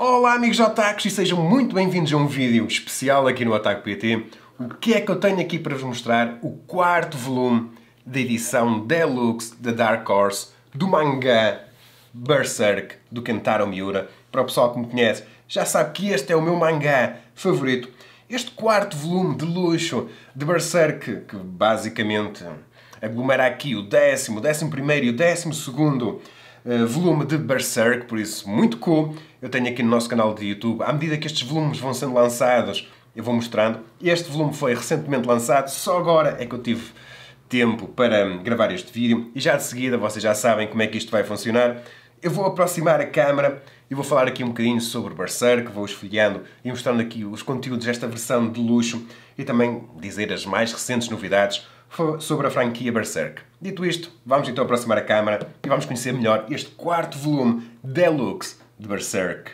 Olá amigos otakus e sejam muito bem-vindos a um vídeo especial aqui no ataque PT. O que é que eu tenho aqui para vos mostrar? O quarto volume da edição deluxe da Dark Horse do mangá Berserk do Kentaro Miura. Para o pessoal que me conhece, já sabe que este é o meu mangá favorito. Este quarto volume de luxo de Berserk, que basicamente aglomera aqui o décimo, o décimo primeiro e o décimo segundo eh, volume de Berserk, por isso muito cool. Eu tenho aqui no nosso canal de YouTube, à medida que estes volumes vão sendo lançados, eu vou mostrando. Este volume foi recentemente lançado, só agora é que eu tive tempo para gravar este vídeo e já de seguida vocês já sabem como é que isto vai funcionar. Eu vou aproximar a câmera e vou falar aqui um bocadinho sobre Berserk, vou esfriando e mostrando aqui os conteúdos desta versão de luxo e também dizer as mais recentes novidades sobre a franquia Berserk. Dito isto, vamos então aproximar a câmara e vamos conhecer melhor este quarto volume deluxe de Berserk.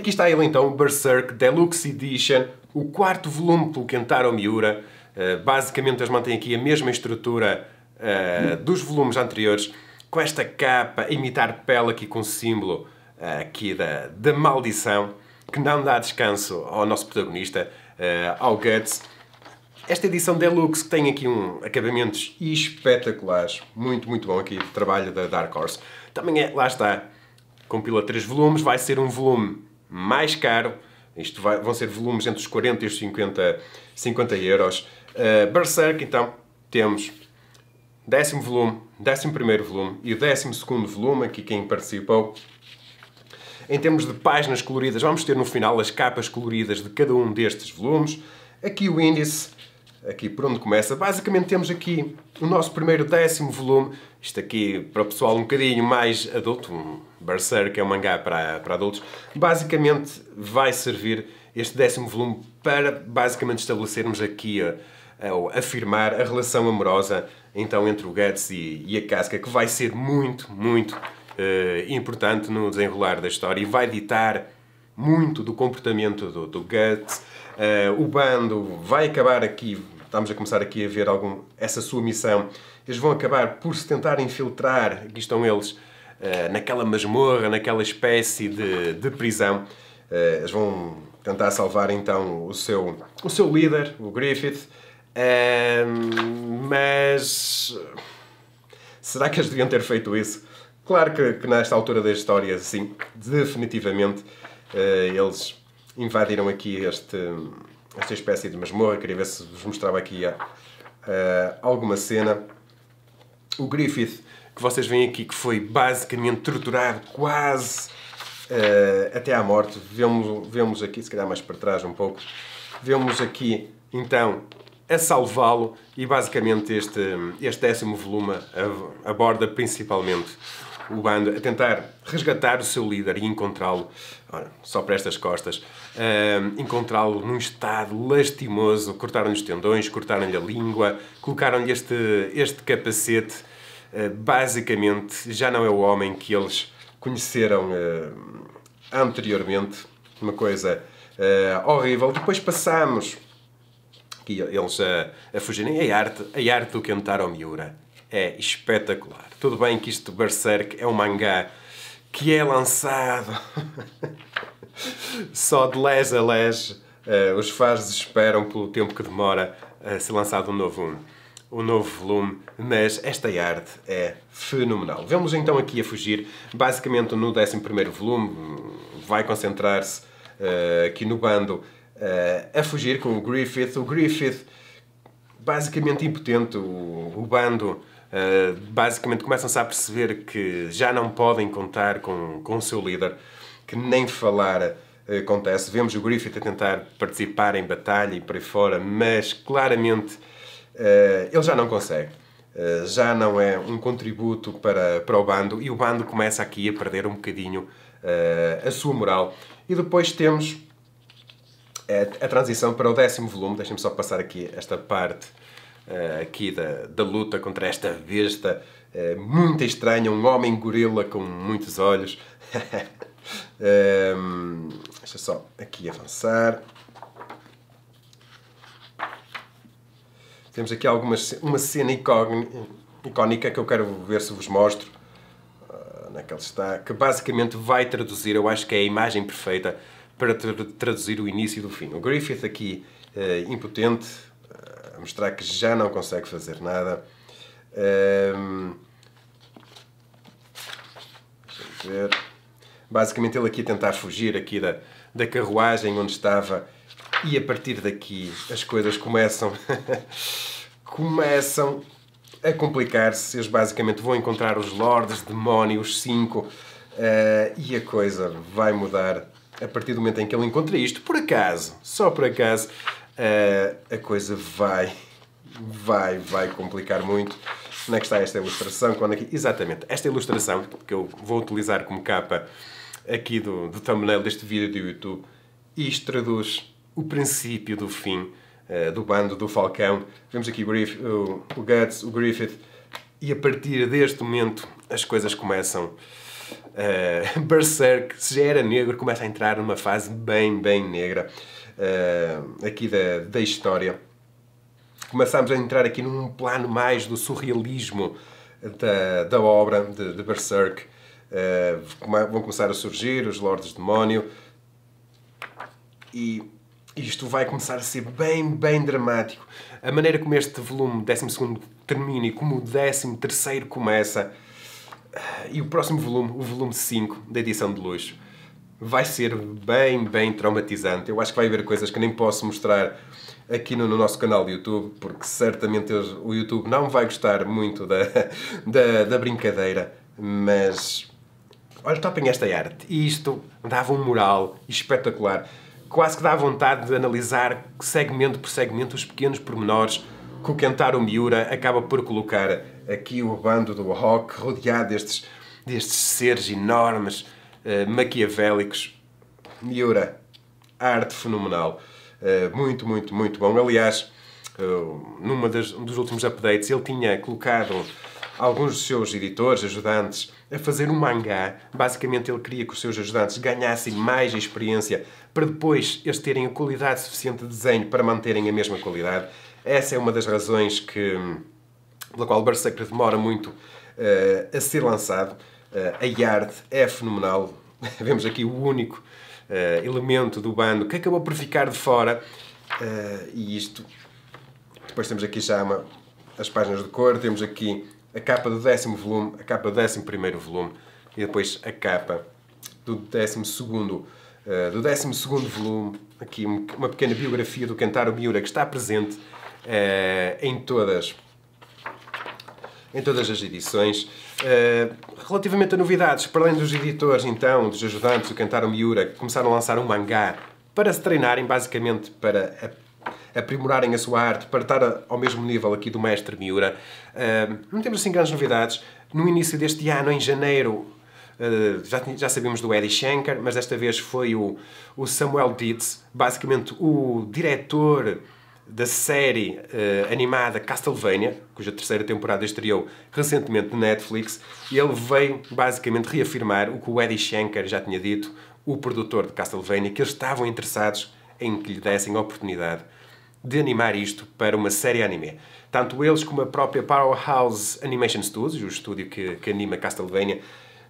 Aqui está ele então, Berserk Deluxe Edition, o quarto volume pelo Kentaro Miura. Uh, eh, basicamente eles mantêm aqui a mesma estrutura uh, dos volumes anteriores, com esta capa a imitar pele aqui com o símbolo uh, aqui da, da maldição, que não dá descanso ao nosso protagonista, ao Guts. Esta edição Deluxe tem aqui um acabamentos espetaculares, muito, muito bom aqui, trabalho da Dark Horse. Também é, lá está, compila três volumes, vai ser um volume mais caro. Isto vai, vão ser volumes entre os 40 e os 50, 50 euros. Uh, Berserk, então, temos décimo volume, décimo primeiro volume e o décimo segundo volume, aqui quem participou. Em termos de páginas coloridas, vamos ter no final as capas coloridas de cada um destes volumes. Aqui o índice, aqui por onde começa. Basicamente temos aqui o nosso primeiro décimo volume, isto aqui para o pessoal um bocadinho mais adulto, um Berserk é um mangá para, para adultos, basicamente vai servir este décimo volume para basicamente estabelecermos aqui ou afirmar a relação amorosa então entre o Guts e, e a Casca, que vai ser muito, muito uh, importante no desenrolar da história e vai ditar muito do comportamento do, do Guts, uh, o bando vai acabar aqui, estamos a começar aqui a ver algum, essa sua missão, eles vão acabar por se tentar infiltrar, aqui estão eles, uh, naquela masmorra, naquela espécie de, de prisão. Uh, eles vão tentar salvar então o seu, o seu líder, o Griffith, ehm, mas será que eles deviam ter feito isso? Claro que, que nesta altura da história, sim, definitivamente eles invadiram aqui este, esta espécie de masmorra. Queria ver se vos mostrava aqui uh, alguma cena. O Griffith, que vocês veem aqui, que foi basicamente torturado quase uh, até à morte. Vemos, vemos aqui, se calhar mais para trás um pouco, vemos aqui então a salvá-lo e basicamente este, este décimo volume aborda principalmente o bando a tentar resgatar o seu líder e encontrá-lo, só para estas costas, uh, encontrá-lo num estado lastimoso, cortaram-lhe os tendões, cortaram-lhe a língua, colocaram-lhe este, este capacete. Uh, basicamente, já não é o homem que eles conheceram uh, anteriormente, uma coisa eh, horrível. Depois passamos, e eles a, a fugirem, a arte, a arte do cantar ao Miura é espetacular. Tudo bem que isto de Berserk é um mangá que é lançado só de les a les. Uh, os fãs esperam pelo tempo que demora a ser lançado um novo um, um novo volume, mas esta arte é fenomenal. Vemos então aqui a fugir, basicamente no 11 volume, vai concentrar-se uh, aqui no bando uh, a fugir com o Griffith. O Griffith basicamente impotente, o, o bando ah, basicamente começam-se a perceber que já não podem contar com, com o seu líder, que nem falar ah, acontece. Vemos o Griffith a tentar participar em batalha e por aí fora, mas claramente uh, ele já não consegue. já não é um contributo para, para o bando e o bando começa aqui a perder um bocadinho a sua moral. E depois temos a, a transição para o décimo volume. Deixem-me só passar aqui esta parte uh, aqui da, da luta contra esta besta uh, muito estranha, um homem gorila com muitos olhos. um, ehm, deixa só aqui avançar. Temos aqui algumas, uma cena icónica que eu quero ver se vos mostro. Ah, onde é que está? Que basicamente vai traduzir, eu acho que é a imagem perfeita para traduzir o início do fim. O Griffith aqui, eh, impotente, mostrar que já não consegue fazer nada. Um, ver. Basicamente ele aqui a tentar fugir aqui da, da carruagem onde estava e a partir daqui as coisas começam começam a complicar-se. Eles basicamente vão encontrar os Lordes Demónios 5 uh, eh, e a coisa vai mudar a partir do momento em que ele encontra isto. Por acaso, só por acaso, eh, a coisa vai, vai, vai complicar muito. Onde é que está esta ilustração? Quando aqui... Exatamente, esta ilustração que eu vou utilizar como capa aqui do, do thumbnail deste vídeo do YouTube, isto traduz o princípio do fim uh, do bando do Falcão. Vemos aqui o, o, o Guts, o Griffith, e a partir deste momento as coisas começam. Uh, Berserk, se já era negro, começa a entrar numa fase bem, bem negra uh, aqui da, da história. Começamos a entrar aqui num plano mais do surrealismo da, da obra de, de Berserk. Uh, vão começar a surgir os Lordes Demónio e isto vai começar a ser bem, bem dramático. A maneira como este volume 12 termina e como o 13 começa, e o próximo volume, o volume 5 da edição de luxo, vai ser bem, bem traumatizante. Eu acho que vai haver coisas que nem posso mostrar aqui no, no nosso canal de YouTube, porque certamente o YouTube não vai gostar muito da, da, da brincadeira, mas olha, topem esta arte. E isto dava um moral espetacular. Quase que dá vontade de analisar segmento por segmento os pequenos pormenores que o Kentaro Miura acaba por colocar aqui o bando do rock rodeado destes, destes seres enormes eh, maquiavélicos. Miura, arte fenomenal. Eh, muito, muito, muito bom. Aliás, num eh, numa das, dos últimos updates, ele tinha colocado alguns dos seus editores, ajudantes, a fazer um mangá. Basicamente, ele queria que os seus ajudantes ganhassem mais experiência para depois eles terem a qualidade suficiente de desenho para manterem a mesma qualidade. Essa é uma das razões que, pela qual o Berserker demora muito uh, a ser lançado. Eh, a Yard é fenomenal. Vemos aqui o único eh, elemento do bando que acabou por ficar de fora. Eh, e isto. Depois temos aqui já uma, as páginas de cor, temos aqui a capa do décimo volume, a capa do décimo primeiro volume e depois a capa do décimo segundo, do décimo segundo volume. Aqui uma pequena biografia do Kentaro Miura que está presente em todas em todas as edições. Uh, relativamente a novidades, para além dos editores, então, dos ajudantes, o Cantaro Miura, que começaram a lançar um mangá para se treinarem, basicamente, para aprimorarem a sua arte, para estar ao mesmo nível aqui do mestre Miura. Uh, não temos assim grandes novidades. No início deste ano, em janeiro, Uh, já, já sabíamos do Eddie Schenker, mas desta vez foi o, o Samuel Dietz, basicamente o diretor da série uh, animada Castlevania, cuja terceira temporada estreou recentemente na Netflix, ele veio basicamente reafirmar o que o Eddie Schenker já tinha dito, o produtor de Castlevania, que eles estavam interessados em que lhe dessem a oportunidade de animar isto para uma série anime. Tanto eles como a própria Powerhouse Animation Studios, o estúdio que, que anima Castlevania,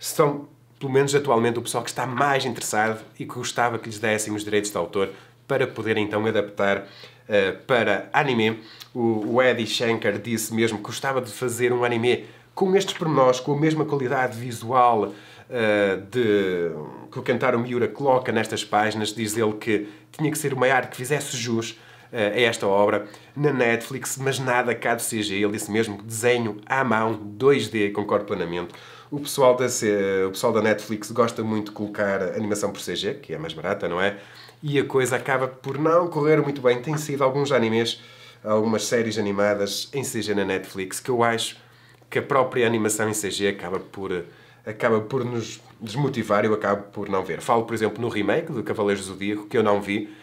são, pelo menos atualmente, o pessoal que está mais interessado e que gostava que lhes dessem os direitos de autor para poder então adaptar uh, para anime. O, o Eddie Shankar disse mesmo que gostava de fazer um anime com estes pormenores, com a mesma qualidade visual uh, de, que o Kentaro Miura coloca nestas páginas. Diz ele que tinha que ser uma arte que fizesse jus eh, a esta obra na Netflix, mas nada cá de CG. Ele disse mesmo que desenho à mão, 2D, concordo plenamente. O pessoal, da, o pessoal da Netflix gosta muito de colocar animação por CG, que é mais barata, não é? e a coisa acaba por não correr muito bem. Tem saído alguns animes, algumas séries animadas em CG na Netflix que eu acho que a própria animação em CG acaba por acaba por nos desmotivar, eu acabo por não ver. Falo, por exemplo, no remake do Cavaleiros do Zodíaco, que eu não vi.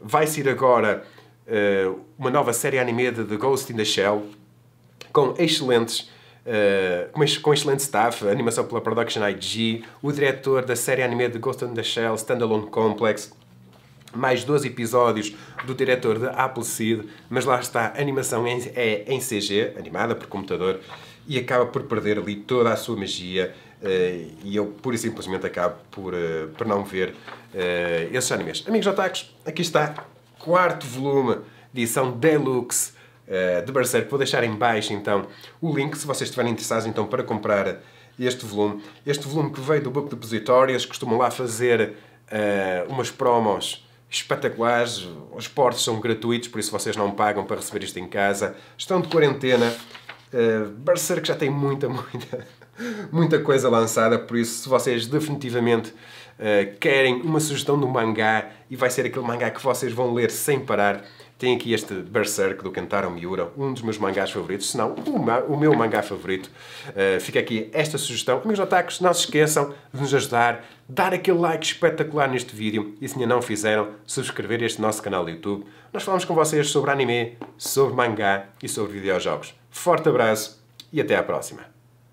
Vai ser agora uh, uma nova série anime de The Ghost in the Shell, com excelentes Uh, com excelente staff, animação pela Production IG, o diretor da série anime de Ghost in the Shell, Standalone Complex, mais 12 episódios do diretor da Apple Seed, mas lá está, a animação é em CG, animada por computador, e acaba por perder ali toda a sua magia eh, e eu pura e simplesmente acabo por, eh, por não ver eh, esses animes. Amigos otakus, aqui está, quarto volume, edição deluxe de Berserk. Vou deixar em baixo então o link, se vocês estiverem interessados então para comprar este volume. Este volume que veio do Book Depositório, costumam lá fazer umas promos espetaculares. Os portos são gratuitos, por isso vocês não pagam para receber isto em casa. Estão de quarentena. Uh, eh, que já tem muita, muita, muita coisa lançada, por isso, se vocês definitivamente uh, querem uma sugestão de um mangá e vai ser aquele mangá que vocês vão ler sem parar, tem aqui este Berserk do Kentaro Miura, um dos meus mangás favoritos, se não o meu mangá favorito. Uh, fica aqui esta sugestão. Meus ataques, não se esqueçam de nos ajudar, dar aquele like espetacular neste vídeo e se ainda não fizeram, subscrever este nosso canal do YouTube. Nós falamos com vocês sobre anime, sobre mangá e sobre videojogos. Forte abraço e até à próxima!